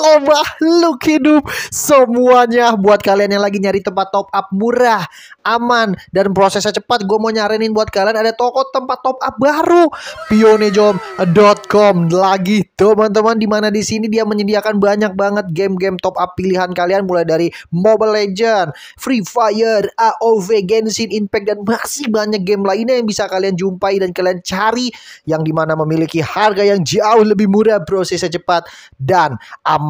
seluruh look hidup semuanya buat kalian yang lagi nyari tempat top up murah, aman dan prosesnya cepat. Gue mau nyaranin buat kalian ada toko tempat top up baru pionejom.com lagi teman-teman di mana di sini dia menyediakan banyak banget game-game top up pilihan kalian mulai dari Mobile Legend, Free Fire, AOV, Genshin Impact dan masih banyak game lainnya yang bisa kalian jumpai dan kalian cari yang dimana memiliki harga yang jauh lebih murah, prosesnya cepat dan aman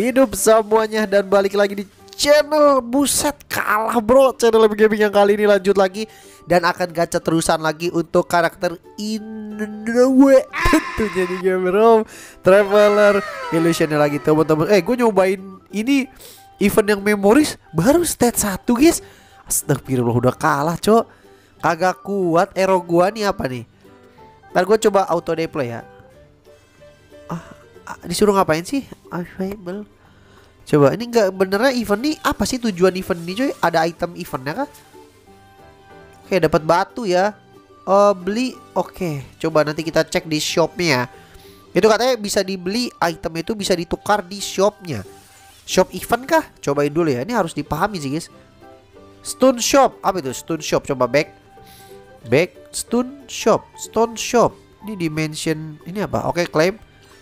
Hidup semuanya dan balik lagi di channel Buset kalah bro Channel lebih gaming yang kali ini lanjut lagi Dan akan gacha terusan lagi untuk karakter way Tentunya di game rom Traveler Illusionnya lagi teman-teman Eh gue nyobain ini event yang memoris Baru stat 1 guys Astagfirullah udah kalah cok Kagak kuat ero gua nih apa nih Ntar gue coba auto deploy ya disuruh ngapain sih available coba ini nggak benernya event nih apa sih tujuan event ini coy ada item eventnya kah oke dapat batu ya oh beli oke coba nanti kita cek di shopnya ya. itu katanya bisa dibeli item itu bisa ditukar di shopnya shop event kah cobain dulu ya ini harus dipahami sih guys stone shop apa itu stone shop coba back back stone shop stone shop ini dimension ini apa oke claim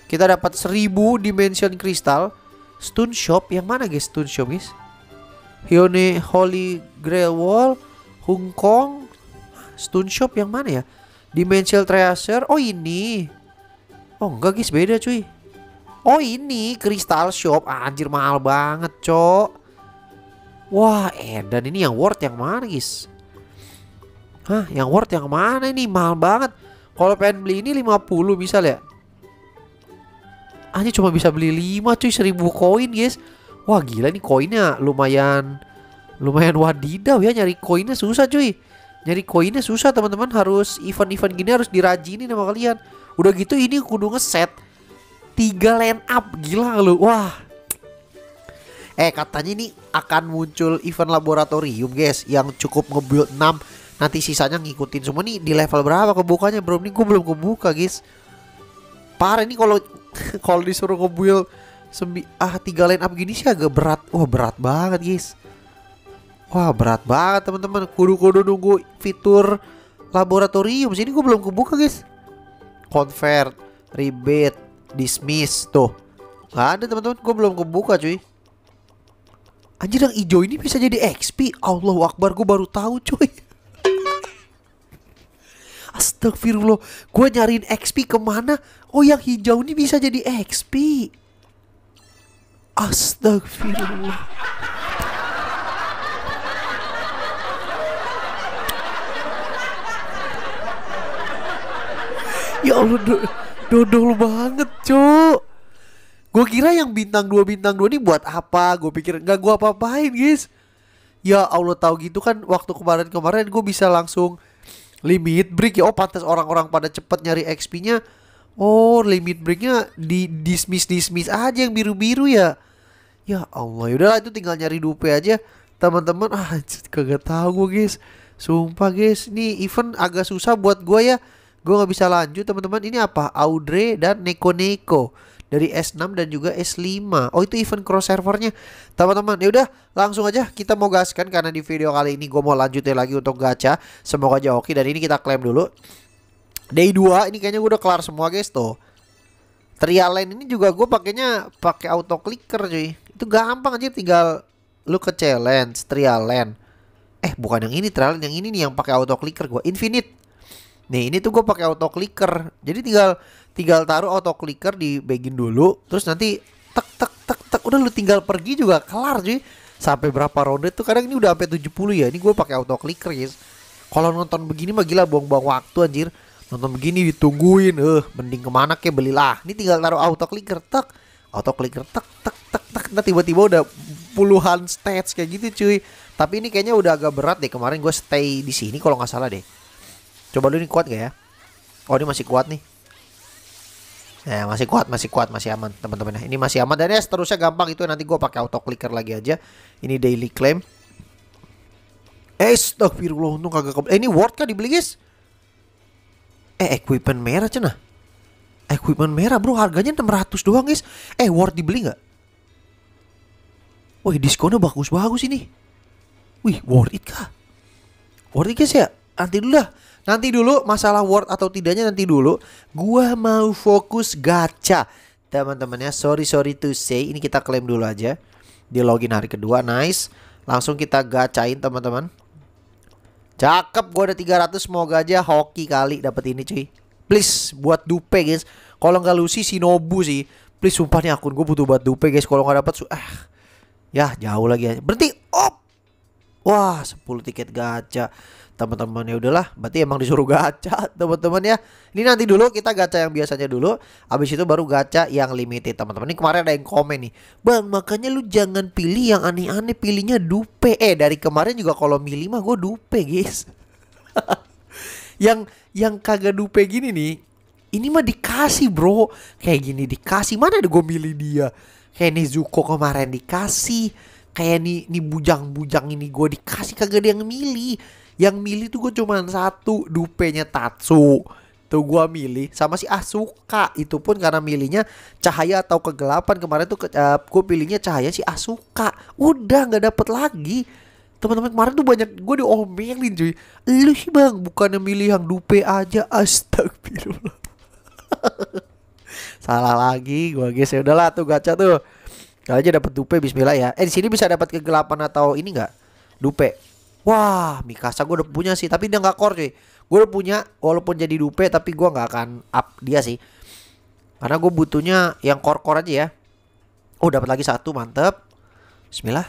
kita dapat 1000 dimension kristal. Stone shop yang mana guys? Stone shop guys. hione Holy Grail Wall, Hong Kong, Stone shop yang mana ya? Dimension Treasure. Oh ini. Oh enggak guys, beda cuy. Oh ini kristal shop anjir mahal banget, Cok. Wah, eh dan ini yang worth yang mana, guys? Hah, yang worth yang mana ini? Mahal banget. Kalau pengen beli ini 50 bisa ya aja cuma bisa beli 5 cuy 1000 koin guys Wah gila nih koinnya lumayan Lumayan wadidaw ya nyari koinnya susah cuy Nyari koinnya susah teman-teman harus event-event gini harus dirajinin sama kalian Udah gitu ini kudu ngeset 3 land up gila lu Wah Eh katanya ini akan muncul event laboratorium guys Yang cukup ngebuild 6 Nanti sisanya ngikutin semua nih di level berapa kebukanya bro Ini gue belum kebuka guys Parah ini kalau kalau disuruh ngebuild sembi ah tiga line up gini sih agak berat wah berat banget guys wah berat banget teman-teman kudu-kudu nunggu fitur laboratorium sini gue belum kebuka guys convert rebate dismiss tuh Gak ada teman-teman gue belum kebuka cuy anjir yang hijau ini bisa jadi XP Allah Akbar gue baru tahu cuy Astagfirullah, gue nyariin XP kemana? Oh yang hijau ini bisa jadi XP. Astagfirullah. ya Allah, do dodol banget, cuk. Gue kira yang bintang 2 bintang 2 ini buat apa? Gue pikir nggak gue apa-apain, guys. Ya Allah tahu gitu kan waktu kemarin-kemarin gue bisa langsung Limit break ya. Oh pantas orang-orang pada cepet nyari XP-nya. Oh limit break nya di dismiss dismiss aja yang biru-biru ya. Ya Allah yaudah itu tinggal nyari dupe aja. Teman-teman ah kagak tahu gue guys. Sumpah guys ini event agak susah buat gue ya. Gue nggak bisa lanjut teman-teman. Ini apa? Audrey dan Neko Neko dari S6 dan juga S5. Oh, itu event cross servernya. Teman-teman, ya udah langsung aja kita mau gaskan karena di video kali ini gue mau lanjutin lagi untuk gacha. Semoga aja oke dan ini kita klaim dulu. Day 2 ini kayaknya gue udah kelar semua guys tuh. Trial line ini juga gue pakainya pakai auto clicker cuy. Itu gampang aja tinggal lu ke challenge trial line. Eh, bukan yang ini trial line, yang ini nih yang pakai auto clicker gue infinite. Nih ini tuh gue pakai auto clicker. Jadi tinggal tinggal taruh auto clicker di begin dulu terus nanti tek tek tek tek udah lu tinggal pergi juga kelar cuy sampai berapa ronde tuh kadang ini udah sampai 70 ya ini gue pakai auto clicker guys kalau nonton begini mah gila buang-buang waktu anjir nonton begini ditungguin eh mending kemana kek belilah ini tinggal taruh auto clicker tek auto clicker tek tek tek tek nah tiba-tiba udah puluhan stats kayak gitu cuy tapi ini kayaknya udah agak berat deh kemarin gue stay di sini kalau nggak salah deh coba lu ini kuat gak ya oh ini masih kuat nih Ya, masih kuat, masih kuat, masih aman, teman-teman. nah Ini masih aman dan ya seterusnya gampang itu nanti gue pakai auto clicker lagi aja. Ini daily claim. Eh, astagfirullah untung kagak kebeli. Eh, ini ward kah dibeli, guys? Eh, equipment merah cenah. Equipment merah, bro, harganya 600 doang, guys. Eh, ward dibeli nggak? Wih, diskonnya bagus-bagus ini. Wih, worth it kah? Worth it, guys ya? Nanti dulu lah. Nanti dulu masalah worth atau tidaknya nanti dulu. Gua mau fokus gacha. Teman-teman ya, sorry sorry to say, ini kita klaim dulu aja. Di login hari kedua, nice. Langsung kita gacain teman-teman. Cakep, gua ada 300, semoga aja hoki kali dapat ini cuy. Please buat dupe guys. Kalau nggak Lucy Shinobu sih. Please sumpah nih akun gue butuh buat dupe guys. Kalau nggak dapat ah ya jauh lagi aja. Berarti op. Wah, 10 tiket gacha teman-teman ya udahlah berarti emang disuruh gacha teman-teman ya ini nanti dulu kita gacha yang biasanya dulu habis itu baru gacha yang limited teman-teman ini kemarin ada yang komen nih bang makanya lu jangan pilih yang aneh-aneh pilihnya dupe eh dari kemarin juga kalau milih mah gue dupe guys yang yang kagak dupe gini nih ini mah dikasih bro kayak gini dikasih mana ada gue milih dia kayak nih Zuko kemarin dikasih kayak nih nih bujang-bujang ini gue dikasih kagak ada yang milih yang milih tuh gue cuman satu, dupenya Tatsu. Tuh gue milih sama si Asuka itu pun karena milihnya cahaya atau kegelapan kemarin tuh uh, eh, gue pilihnya cahaya si Asuka udah nggak dapet lagi teman-teman kemarin tuh banyak gue diomelin cuy lu sih bang bukannya milih yang dupe aja astagfirullah salah lagi gue guys ya udahlah tuh gacha tuh Gak aja dapet dupe bismillah ya. Eh di sini bisa dapat kegelapan atau ini enggak? Dupe. Wah, Mikasa gue udah punya sih, tapi dia nggak core cuy. Gue udah punya, walaupun jadi dupe, tapi gue nggak akan up dia sih. Karena gue butuhnya yang core-core aja ya. Oh, dapat lagi satu, mantep. Bismillah.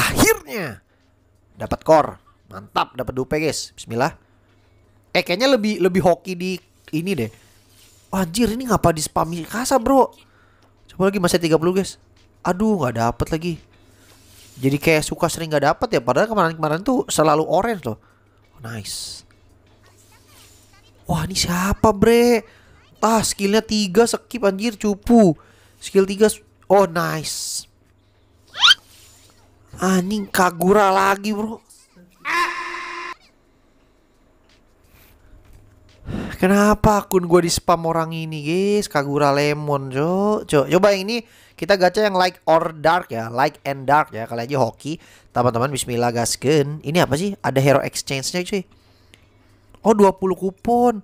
Akhirnya dapat core. Mantap, dapat dupe, guys. Bismillah. Eh, kayaknya lebih lebih hoki di ini deh. Wah, anjir, ini ngapa di spam Mikasa, Bro? Coba lagi masih 30, guys. Aduh, nggak dapat lagi jadi kayak suka sering gak dapat ya padahal kemarin-kemarin tuh selalu orange loh nice wah ini siapa bre ah skillnya tiga skip anjir cupu skill tiga oh nice anjing kagura lagi bro Kenapa akun gue di spam orang ini guys Kagura Lemon cok Cok Coba yang ini kita gacha yang like or dark ya, like and dark ya. Kali aja hoki. Teman-teman bismillah gaskeun. Ini apa sih? Ada hero exchange-nya cuy. Oh 20 kupon.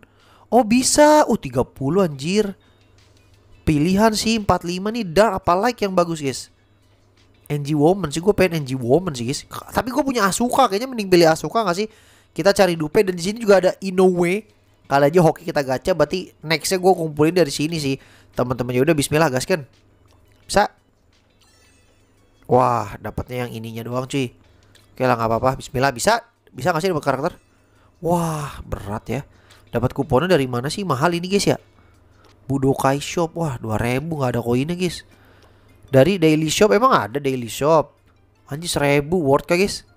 Oh bisa. Uh 30 anjir. Pilihan sih 45 nih dark apa like yang bagus guys. NG Woman sih gue pengen NG Woman sih guys. Tapi gue punya Asuka kayaknya mending beli Asuka gak sih? Kita cari dupe dan di sini juga ada Inoue. Kali aja hoki kita gacha berarti nextnya gue kumpulin dari sini sih. Teman-teman ya udah bismillah gas kan. Bisa? Wah, dapatnya yang ininya doang cuy. Oke lah nggak apa-apa. Bismillah bisa. Bisa ngasih sih dapat karakter? Wah, berat ya. Dapat kuponnya dari mana sih? Mahal ini guys ya. Budokai Shop. Wah, dua ribu nggak ada koinnya guys. Dari Daily Shop emang ada Daily Shop. Anjir seribu worth kah guys?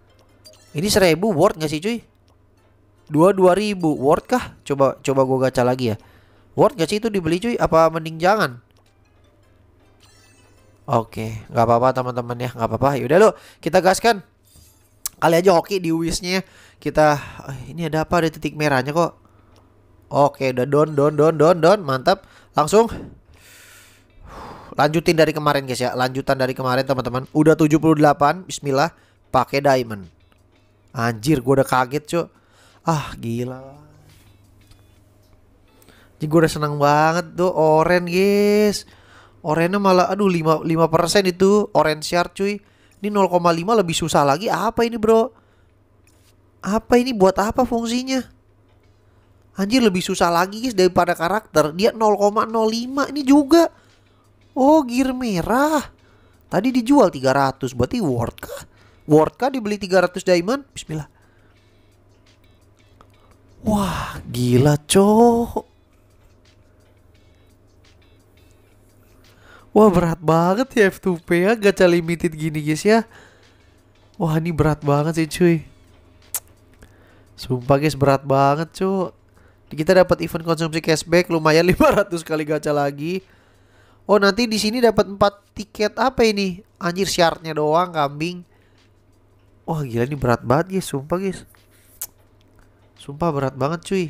Ini seribu worth nggak sih cuy? Dua dua ribu worth kah? Coba coba gue gacha lagi ya. Worth nggak sih itu dibeli cuy? Apa mending jangan? Oke, nggak apa-apa teman-teman ya, nggak apa-apa. Yaudah lo, kita gas kan. Kali aja hoki di wisnya ya. kita. Oh, ini ada apa? Ada titik merahnya kok. Oke, udah don don don don don, mantap. Langsung lanjutin dari kemarin guys ya lanjutan dari kemarin teman-teman udah 78 bismillah pakai diamond anjir gue udah kaget cuy ah gila jadi gue udah seneng banget tuh oren guys Orennya malah aduh 5 persen itu orange shard cuy. Ini 0,5 lebih susah lagi. Apa ini, Bro? Apa ini buat apa fungsinya? Anjir lebih susah lagi guys daripada karakter. Dia 0,05 ini juga. Oh, gear merah. Tadi dijual 300, berarti worth kah? Worth kah dibeli 300 diamond? Bismillah. Wah, gila, cok. Wah berat banget ya F2P ya gacha limited gini guys ya Wah ini berat banget sih cuy Sumpah guys berat banget cuy Kita dapat event konsumsi cashback lumayan 500 kali gacha lagi Oh nanti di sini dapat 4 tiket apa ini Anjir syaratnya doang kambing Wah gila ini berat banget guys sumpah guys Sumpah berat banget cuy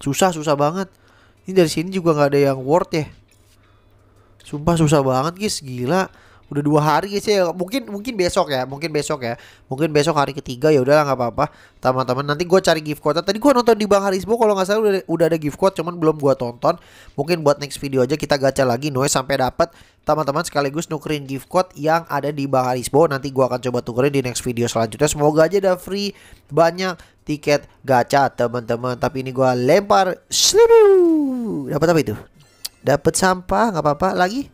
Susah susah banget Ini dari sini juga gak ada yang worth ya Sumpah susah banget guys, gila. Udah dua hari guys ya, mungkin mungkin besok ya, mungkin besok ya, mungkin besok hari ketiga ya udahlah nggak apa-apa. Teman-teman nanti gue cari gift code. Tadi gue nonton di Bang Harisbo kalau nggak salah udah, udah ada gift code, cuman belum gue tonton. Mungkin buat next video aja kita gacha lagi noise sampai dapat teman-teman sekaligus nukerin gift code yang ada di Bang Harisbo. Nanti gue akan coba tukerin di next video selanjutnya. Semoga aja ada free banyak tiket gacha teman-teman. Tapi ini gue lempar, dapat apa itu? Dapat sampah nggak apa-apa. Lagi.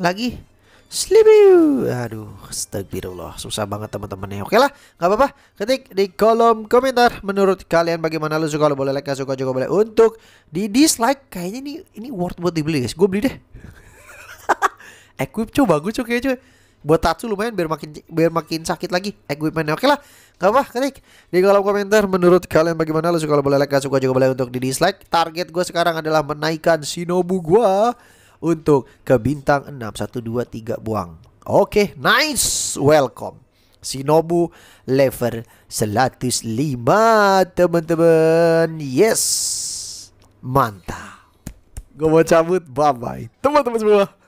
Lagi. Slipiu. Aduh, astagfirullah. Susah banget teman-teman ya. Oke lah, nggak apa-apa. Ketik di kolom komentar menurut kalian bagaimana lu suka lu boleh like, suka juga boleh. Untuk di dislike kayaknya ini ini worth buat dibeli guys. Gue beli deh. Equip coba bagus cuy kayaknya cuy buat Tatsu lumayan biar makin biar makin sakit lagi equipmentnya oke lah nggak apa klik di kolom komentar menurut kalian bagaimana lu suka boleh like gak suka juga boleh untuk di dislike target gue sekarang adalah menaikkan Shinobu gue untuk ke bintang 6 1 2 3 buang oke nice welcome Shinobu level 105 teman-teman yes mantap gue mau cabut bye bye teman-teman semua